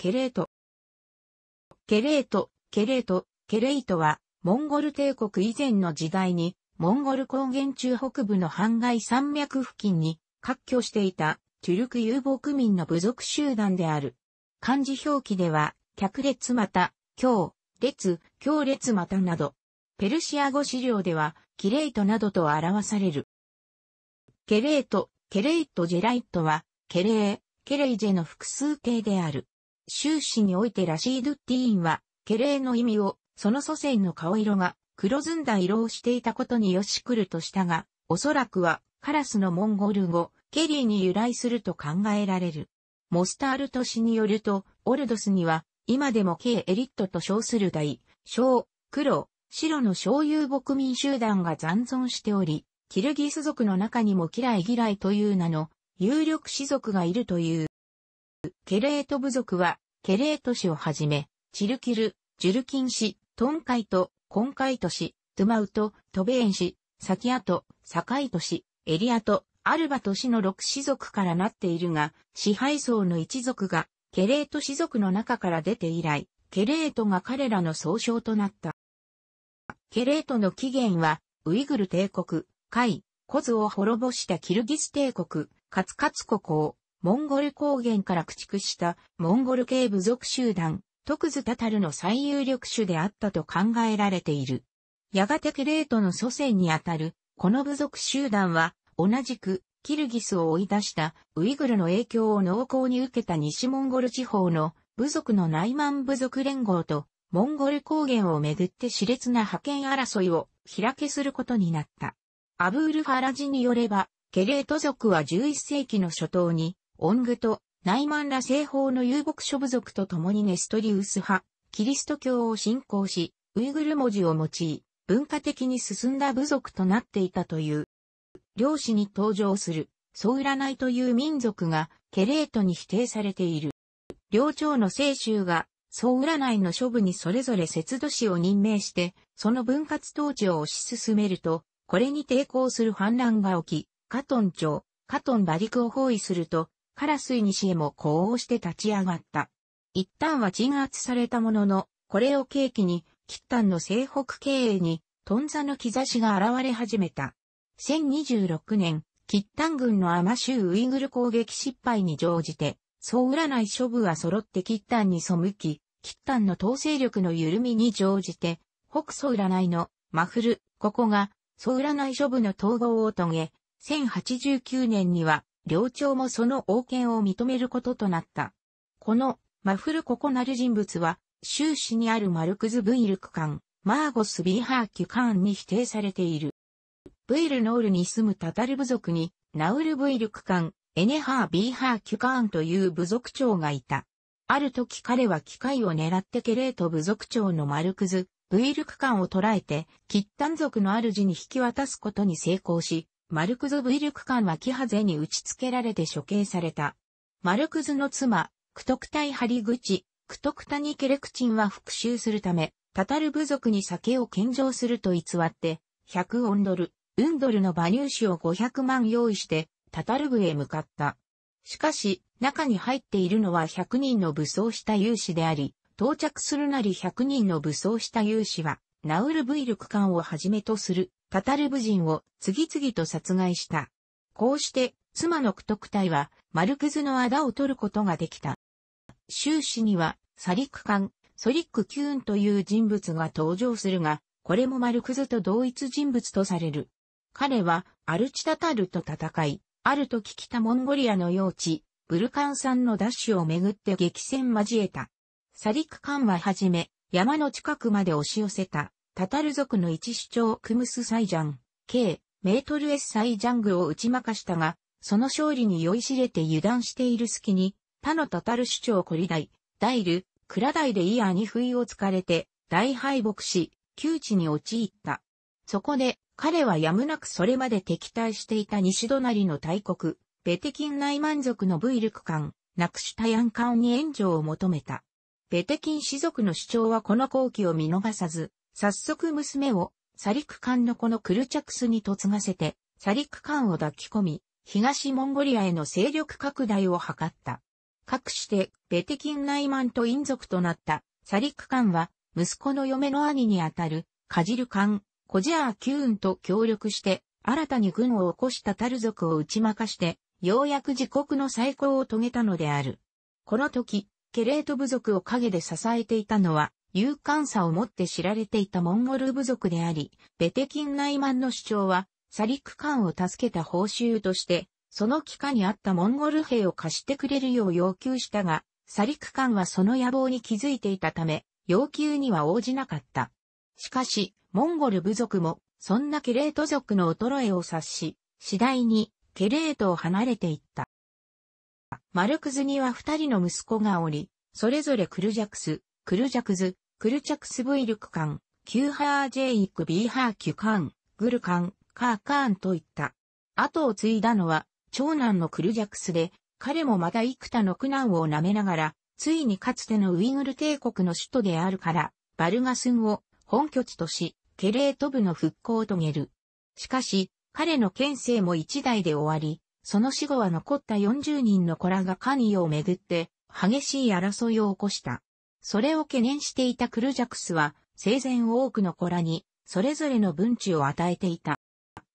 ケレート。ケレート、ケレート、ケレイトは、モンゴル帝国以前の時代に、モンゴル高原中北部の繁華。山脈付近に、割拠していた、トゥルク遊牧民の部族集団である。漢字表記では、客列また、強、列、強列またなど。ペルシア語資料では、キレイトなどと表される。ケレート、ケレイトジェライトは、ケレー、ケレイジェの複数形である。終始においてラシードゥッティーンは、ケレーの意味を、その祖先の顔色が、黒ずんだ色をしていたことによし来るとしたが、おそらくは、カラスのモンゴル語、ケリーに由来すると考えられる。モスタール都市によると、オルドスには、今でも K エリットと称する大、小、黒、白の小遊牧民集団が残存しており、キルギス族の中にもキライギライという名の有力士族がいるという。ケレート部族は、ケレート氏をはじめ、チルキル、ジュルキン氏、トンカイト、コンカイト氏、トゥマウト、トベエン氏、サキアト、サカイト氏、エリアト、アルバト氏の6氏族からなっているが、支配層の一族が、ケレート氏族の中から出て以来、ケレートが彼らの総称となった。ケレートの起源は、ウイグル帝国、カイ、コズを滅ぼしたキルギス帝国、カツカツ国を、モンゴル高原から駆逐したモンゴル系部族集団、特ズタタルの最有力種であったと考えられている。やがてケレートの祖先にあたる、この部族集団は、同じく、キルギスを追い出したウイグルの影響を濃厚に受けた西モンゴル地方の部族の内満部族連合とモンゴル高原をめぐって熾烈な覇権争いを開けすることになった。アブール・ファラジによれば、ケレート族は11世紀の初頭に音具と内ンら西方の遊牧諸部族と共にネストリウス派、キリスト教を信仰し、ウイグル文字を用い、文化的に進んだ部族となっていたという。漁師に登場する、ソウラナイという民族が、ケレートに否定されている。領長の清州が、総占いの諸部にそれぞれ節度氏を任命して、その分割統治を推し進めると、これに抵抗する反乱が起き、カトン朝、カトン馬陸を包囲すると、カラスイ西へも呼応して立ち上がった。一旦は鎮圧されたものの、これを契機に、吉丹の西北経営に、頓挫の兆しが現れ始めた。1026年、吉丹軍のアマ州ウイグル攻撃失敗に乗じて、総占い処部は揃って吉丹に背き、吉丹の統制力の緩みに乗じて、北総占いのマフル、ここが、総占い処部の統合を遂げ、1089年には、領長もその王権を認めることとなった。この、マフルココナル人物は、州市にあるマルクズ・ブイルク艦マーゴス・ビーハーキュンに否定されている。ブイルノールに住むタタル部族に、ナウル・ブイルク艦エネハー・ビーハーキュンという部族長がいた。ある時彼は機械を狙ってケレート部族長のマルクズ、ブイルク館を捕らえて、キッタン族の主に引き渡すことに成功し、マルクズ・ブイルク艦はキハゼに打ち付けられて処刑された。マルクズの妻、クトクタイ・ハリグチ、クトクタニ・ケレクチンは復讐するため、タタル部族に酒を献上すると偽って、100オンドル、ウンドルの馬入子を500万用意して、タタル部へ向かった。しかし、中に入っているのは100人の武装した勇士であり、到着するなり100人の武装した勇士は、ナウル・ブイルク艦をはじめとするカタルブ人を次々と殺害した。こうして、妻の苦徳隊は、マルクズの仇を取ることができた。終始には、サリクカン、ソリック・キューンという人物が登場するが、これもマルクズと同一人物とされる。彼は、アルチタタルと戦い、ある時たモンゴリアの用地、ブルカン山のダッシュをめぐって激戦交えた。サリクカンははじめ、山の近くまで押し寄せた。タタル族の一主張クムスサイジャン、K、メートルエスサイジャングを打ち負かしたが、その勝利に酔いしれて油断している隙に、他のタタル主張コリダイ、ダイル、クラダイでイヤーに不意をつかれて、大敗北し、窮地に陥った。そこで、彼はやむなくそれまで敵対していた西隣の大国、ベテキン内満族のブイルク間、ナクシュタヤン艦に援助を求めた。ベテキン氏族の主張はこの好機を見逃さず、早速娘を、サリク艦の子のクルチャクスに嫁がせて、サリク艦を抱き込み、東モンゴリアへの勢力拡大を図った。かくして、ベテキン内満と陰族となったサリク艦は、息子の嫁の兄にあたる、カジル艦、コジャー・キューンと協力して、新たに軍を起こしたタル族を打ち負かして、ようやく自国の再興を遂げたのである。この時、ケレート部族を陰で支えていたのは、勇敢さをもって知られていたモンゴル部族であり、ベテキン内満の主張は、サリクカンを助けた報酬として、その帰化にあったモンゴル兵を貸してくれるよう要求したが、サリクカンはその野望に気づいていたため、要求には応じなかった。しかし、モンゴル部族も、そんなケレート族の衰えを察し、次第に、ケレートを離れていった。マルクズには二人の息子がおり、それぞれクルジャクス、クルジャクズ、クルチャクスブイルクカン、キューハージェイクビーハーキュカン、グルカン、カーカーンといった。後を継いだのは、長男のクルジャクスで、彼もまだ幾多の苦難を舐めながら、ついにかつてのウイグル帝国の首都であるから、バルガスンを本拠地とし、ケレート部の復興を遂げる。しかし、彼の県政も一代で終わり、その死後は残った40人の子らが関与をめぐって、激しい争いを起こした。それを懸念していたクルジャクスは、生前多くの子らに、それぞれの分地を与えていた。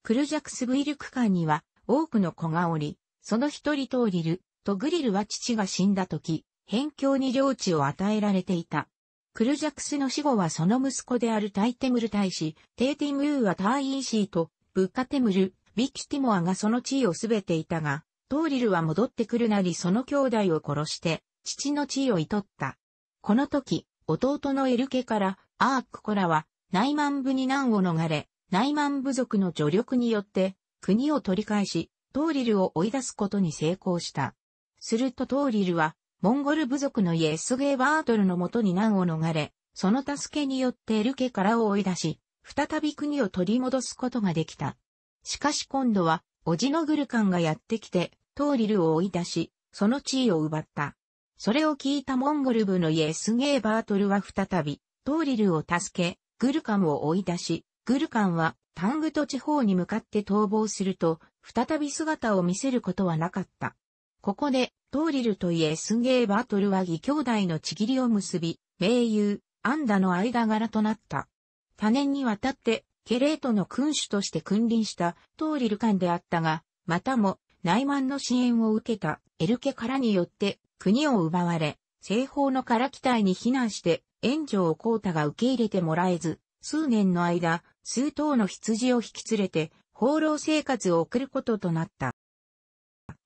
クルジャクス・ブイルク間には、多くの子がおり、その一人トーリル、とグリルは父が死んだ時、辺境に領地を与えられていた。クルジャクスの死後はその息子であるタイテムル大使、テーティムーはターインシーと、ブッカテムル、ビキティモアがその地位をすべていたが、トーリルは戻ってくるなりその兄弟を殺して、父の地位を射取った。この時、弟のエルケからアークコラは内満部に難を逃れ、内満部族の助力によって国を取り返し、トーリルを追い出すことに成功した。するとトーリルは、モンゴル部族のイエスゲーバートルのもとに難を逃れ、その助けによってエルケからを追い出し、再び国を取り戻すことができた。しかし今度は、オジノグルカンがやってきて、トーリルを追い出し、その地位を奪った。それを聞いたモンゴル部のイエスゲーバートルは再び、トーリルを助け、グルカンを追い出し、グルカンはタングト地方に向かって逃亡すると、再び姿を見せることはなかった。ここで、トーリルとイエスゲーバートルは義兄弟のちぎりを結び、盟友、アンダの間柄となった。多年にわたって、ケレートの君主として君臨したトーリル間であったが、またも、内満の支援を受けたエルケからによって国を奪われ、西方の唐機隊に避難して援助を光太が受け入れてもらえず、数年の間、数頭の羊を引き連れて、放浪生活を送ることとなった。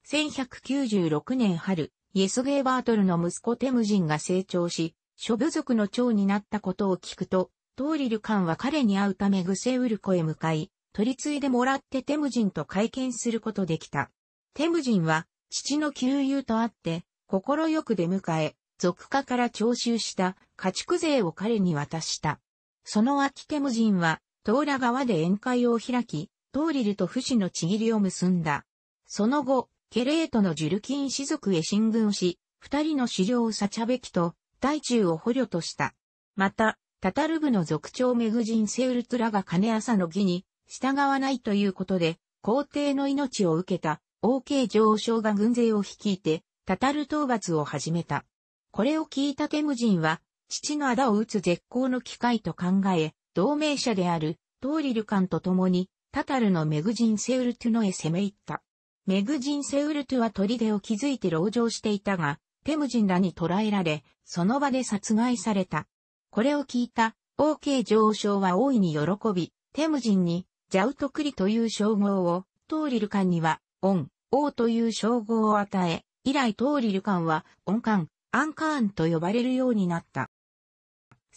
1196年春、イエスゲーバートルの息子テムジンが成長し、諸部族の長になったことを聞くと、トーリルカンは彼に会うためグセウルコへ向かい、取り継いでもらってテムジンと会見することできた。テムジンは、父の旧友と会って、心よく出迎え、俗家から徴収した家畜税を彼に渡した。その秋テム人は、トーラ川で宴会を開き、トーリルと不死のちぎりを結んだ。その後、ケレートのジュルキン氏族へ進軍し、二人の狩猟をサチャベキと、大中を捕虜とした。また、タタル部の族長メグジンセウルツラが金朝の義に従わないということで、皇帝の命を受けた王慶上昇が軍勢を率いて、タタル討伐を始めた。これを聞いたテムジンは、父の仇を討つ絶好の機会と考え、同盟者である、トーリルカンと共に、タタルのメグジン・セウルトゥのへ攻め入った。メグジン・セウルトゥは砦を築いて籠城していたが、テムジンらに捕らえられ、その場で殺害された。これを聞いた、王慶上昇は大いに喜び、テムジンに、ジャウトクリという称号を、トーリルカンには、オン、王という称号を与え、以来通り旅艦は、音館、アンカーンと呼ばれるようになった。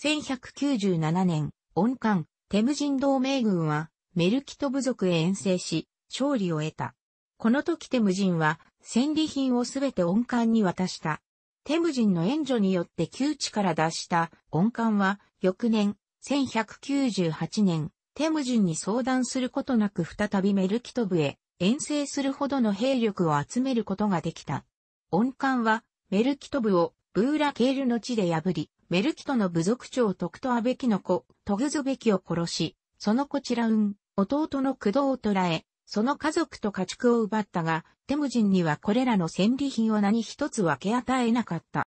1197年、音館、テムジン同盟軍は、メルキト部族へ遠征し、勝利を得た。この時テムジンは、戦利品をすべて音館に渡した。テムジンの援助によって窮地から脱した音館は、翌年、1198年、テムジンに相談することなく再びメルキトブへ遠征するほどの兵力を集めることができた。音艦は、メルキト部を、ブーラケールの地で破り、メルキトの部族長トクトアベキの子、トグズベキを殺し、その子チラウン、弟の駆動を捕らえ、その家族と家畜を奪ったが、テムジンにはこれらの戦利品を何一つ分け与えなかった。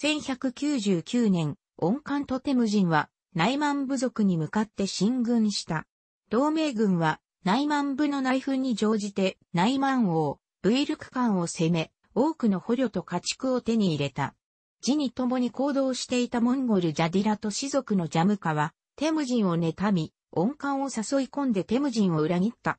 1199年、音艦とテムジンは、内満部族に向かって進軍した。同盟軍は、内満部の内紛に乗じて、内満王、ブイルク艦を攻め、多くの捕虜と家畜を手に入れた。字に共に行動していたモンゴルジャディラと氏族のジャムカは、テムジンを妬み、音感を誘い込んでテムジンを裏切った。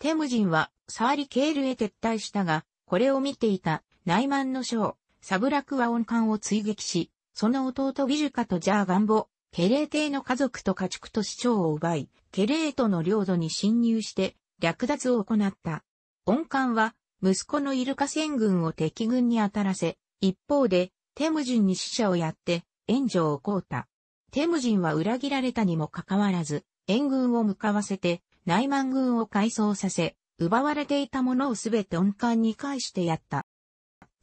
テムジンはサーリケールへ撤退したが、これを見ていた内満の将、サブラクは音感を追撃し、その弟ビルカとジャーガンボ、ケレー帝の家族と家畜と市長を奪い、ケレーとの領土に侵入して略奪を行った。音感は息子のイルカ戦軍を敵軍に当たらせ、一方で、テムジンに死者をやって、援助をこうた。テムジンは裏切られたにもかかわらず、援軍を向かわせて、内満軍を改装させ、奪われていたものをすべて恩艦に返してやった。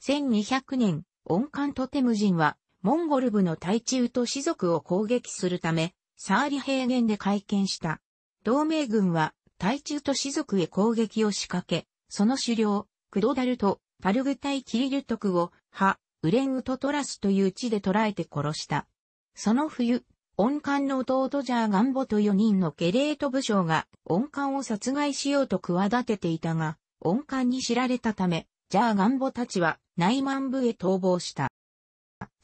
1200年、恩艦とテムジンは、モンゴル部の対中と士族を攻撃するため、サーリ平原で会見した。同盟軍は、対中と士族へ攻撃を仕掛け、その狩猟、クドダルト、パルグタイ・キリルトクを、ハ、ウレンウト・トラスという地で捕らえて殺した。その冬、恩官の弟ジャーガンボと4人のゲレート武将が恩官を殺害しようと企てていたが、恩官に知られたため、ジャーガンボたちは内満部へ逃亡した。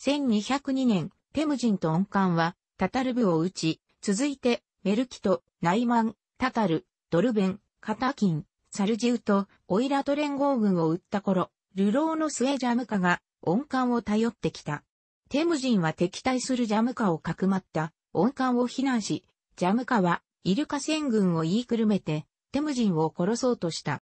1202年、ペムジンと恩官はタタル部を撃ち、続いてメルキと内満、タタル、ドルベン、カタキン、サルジウとオイラト連合軍を撃った頃、ルローの末ジャムカが音感を頼ってきた。テムジンは敵対するジャムカをかくまった音感を非難し、ジャムカはイルカ戦軍を言いくるめて、テムジンを殺そうとした。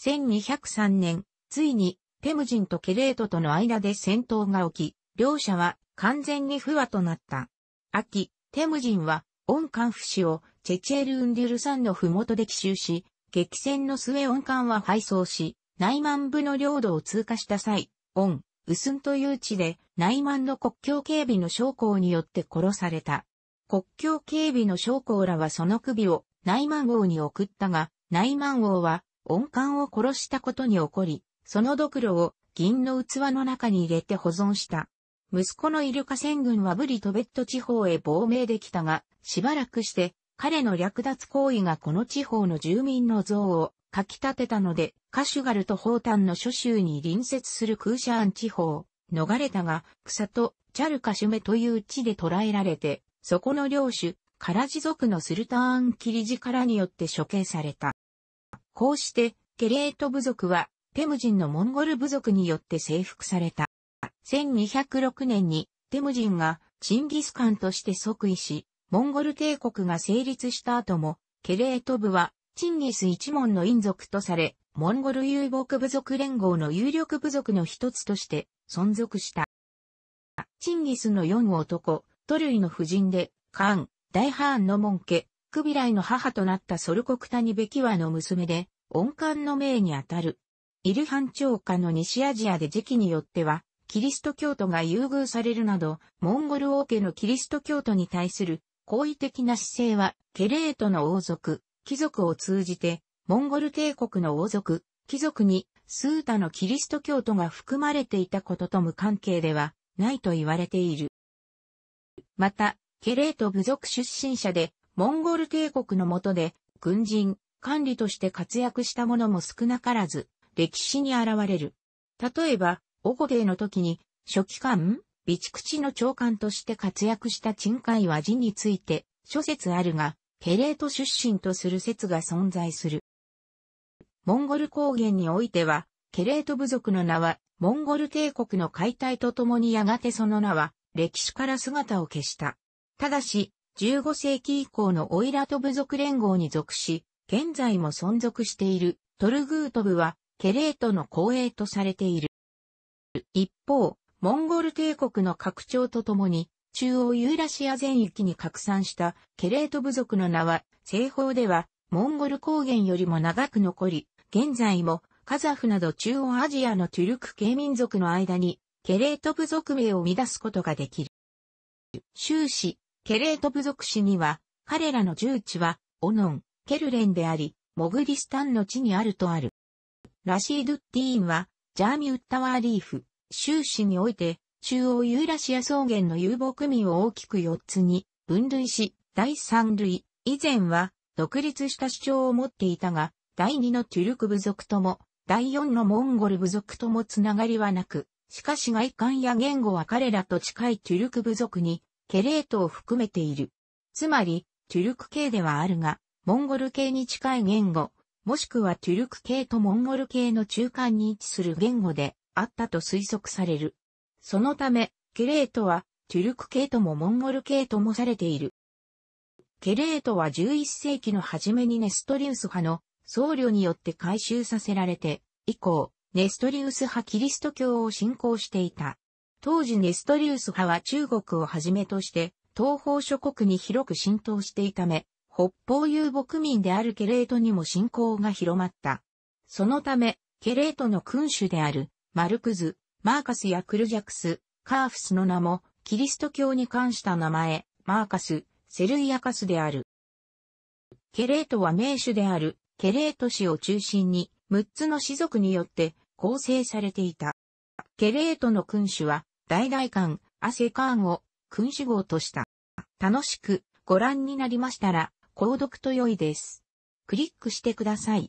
1203年、ついに、テムジンとケレートとの間で戦闘が起き、両者は完全に不和となった。秋、テムジンは、オン不死をチェチェル・ウンデュルんのふもとで奇襲し、激戦の末温艦は敗走し、内満部の領土を通過した際、恩、ウスンという地で内満の国境警備の将校によって殺された。国境警備の将校らはその首を内満王に送ったが、内満王は恩艦を殺したことに怒り、そのドクロを銀の器の中に入れて保存した。息子のイルカ戦軍はブリトベット地方へ亡命できたが、しばらくして彼の略奪行為がこの地方の住民の像を書き立てたので、カシュガルとホータンの諸州に隣接するクーシャーン地方、逃れたが、草とチャルカシュメという地で捕らえられて、そこの領主、カラジ族のスルターンキリジカラによって処刑された。こうして、ケレート部族は、テムジンのモンゴル部族によって征服された。1206年に、テムジンがチンギスカンとして即位し、モンゴル帝国が成立した後も、ケレート部は、チンギス一門の民族とされ、モンゴル遊牧部族連合の有力部族の一つとして存続した。チンギスの四男、トルイの夫人で、カーン、大ハーンの門家、クビライの母となったソルコクタニベキワの娘で、恩官の命にあたる。イルハン朝下の西アジアで時期によっては、キリスト教徒が優遇されるなど、モンゴル王家のキリスト教徒に対する好意的な姿勢は、ケレートの王族、貴族を通じて、モンゴル帝国の王族、貴族に、スーのキリスト教徒が含まれていたことと無関係ではないと言われている。また、ケレート部族出身者で、モンゴル帝国の下で、軍人、管理として活躍した者も少なからず、歴史に現れる。例えば、オゴデーの時に、初期官備蓄地の長官として活躍した陳海和字について、諸説あるが、ケレート出身とする説が存在する。モンゴル高原においては、ケレート部族の名は、モンゴル帝国の解体とともにやがてその名は、歴史から姿を消した。ただし、15世紀以降のオイラト部族連合に属し、現在も存続しているトルグート部は、ケレートの後衛とされている。一方、モンゴル帝国の拡張とともに、中央ユーラシア全域に拡散したケレート部族の名は、西方では、モンゴル高原よりも長く残り、現在も、カザフなど中央アジアのトゥルク系民族の間に、ケレート部族名を生み出すことができる。終始、ケレート部族史には、彼らの重地は、オノン、ケルレンであり、モグリスタンの地にあるとある。ラシードッティーンは、ジャーミウッタワーリーフ、州市において、中央ユーラシア草原の遊牧民を大きく4つに分類し、第3類、以前は独立した主張を持っていたが、第2のトゥルク部族とも、第4のモンゴル部族ともつながりはなく、しかし外観や言語は彼らと近いトゥルク部族に、ケレートを含めている。つまり、トゥルク系ではあるが、モンゴル系に近い言語、もしくはトゥルク系とモンゴル系の中間に位置する言語で、あったと推測される。そのため、ケレートは、トゥルク系ともモンゴル系ともされている。ケレートは11世紀の初めにネストリウス派の僧侶によって改修させられて、以降、ネストリウス派キリスト教を信仰していた。当時ネストリウス派は中国をはじめとして、東方諸国に広く浸透していため、北方遊牧民であるケレートにも信仰が広まった。そのため、ケレートの君主であるマルクズ、マーカスやクルジャクス、カーフスの名も、キリスト教に関した名前、マーカス、セルイアカスである。ケレートは名手である、ケレート氏を中心に、6つの氏族によって構成されていた。ケレートの君主は、大々官、アセカーンを、君主号とした。楽しくご覧になりましたら、購読と良いです。クリックしてください。